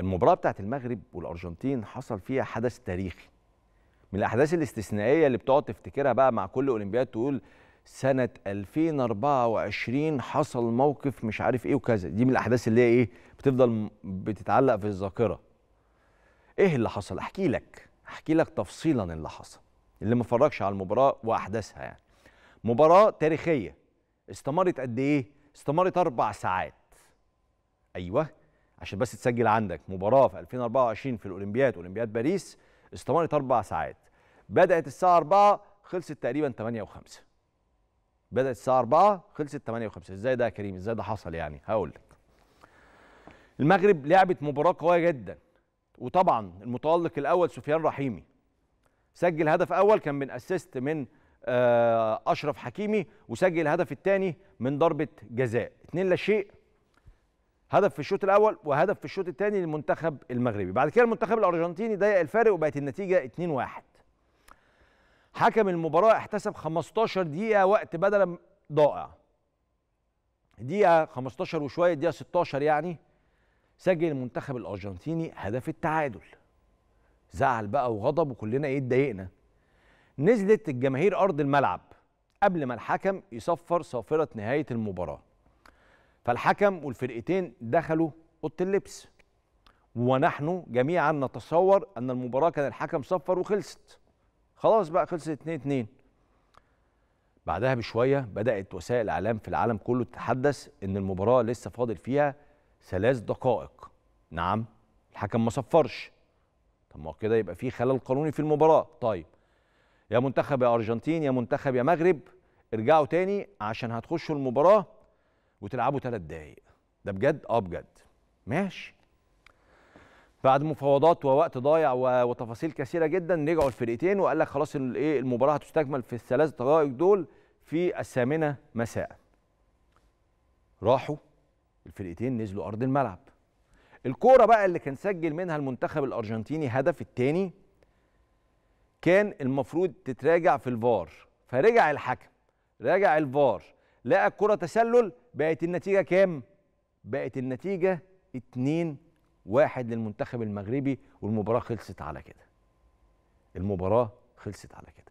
المباراه بتاعت المغرب والارجنتين حصل فيها حدث تاريخي من الاحداث الاستثنائيه اللي بتقعد تفتكرها بقى مع كل اولمبياد تقول سنه 2024 حصل موقف مش عارف ايه وكذا دي من الاحداث اللي هي ايه بتفضل بتتعلق في الذاكره ايه اللي حصل احكي لك احكي لك تفصيلا اللي حصل اللي ما اتفرجش على المباراه واحداثها يعني مباراه تاريخيه استمرت قد ايه استمرت اربع ساعات ايوه عشان بس تسجل عندك مباراه في 2024 في الاولمبياد اولمبياد باريس استمرت اربع ساعات بدات الساعه 4 خلصت تقريبا 8 و5 بدات الساعه 4 خلصت 8 و5 ازاي ده يا كريم ازاي ده حصل يعني هقول لك المغرب لعبت مباراه قويه جدا وطبعا المتالق الاول سفيان رحيمي سجل هدف اول كان من اسيست من آه، اشرف حكيمي وسجل الهدف الثاني من ضربه جزاء اتنين لا شيء هدف في الشوط الاول وهدف في الشوط الثاني للمنتخب المغربي بعد كده المنتخب الارجنتيني ضيق الفارق وبقت النتيجه 2-1 حكم المباراه احتسب 15 دقيقه وقت بدلا ضائع دقيقه 15 وشويه دقيقه 16 يعني سجل المنتخب الارجنتيني هدف التعادل زعل بقى وغضب وكلنا ايه اتضايقنا نزلت الجماهير ارض الملعب قبل ما الحكم يصفر صافره نهايه المباراه فالحكم والفرقتين دخلوا اوضه اللبس ونحن جميعا نتصور ان المباراه كان الحكم صفر وخلصت خلاص بقى خلصت 2 2 بعدها بشويه بدات وسائل الاعلام في العالم كله تتحدث ان المباراه لسه فاضل فيها ثلاث دقائق نعم الحكم ما صفرش طب ما كده يبقى في خلل قانوني في المباراه طيب يا منتخب يا ارجنتين يا منتخب يا مغرب ارجعوا تاني عشان هتخشوا المباراه وتلعبوا ثلاث دقايق ده بجد اه بجد ماشي بعد مفاوضات ووقت ضايع وتفاصيل كثيره جدا رجعوا الفرقتين وقال لك خلاص الايه المباراه هتستكمل في الثلاث دقائق دول في الثامنه مساء راحوا الفرقتين نزلوا ارض الملعب الكوره بقى اللي كان سجل منها المنتخب الارجنتيني هدف الثاني كان المفروض تتراجع في الفار فرجع الحكم راجع الفار لقى الكرة تسلل بقت النتيجة كام؟ بقت النتيجة 2 واحد للمنتخب المغربي والمباراة خلصت على كده المباراة خلصت على كده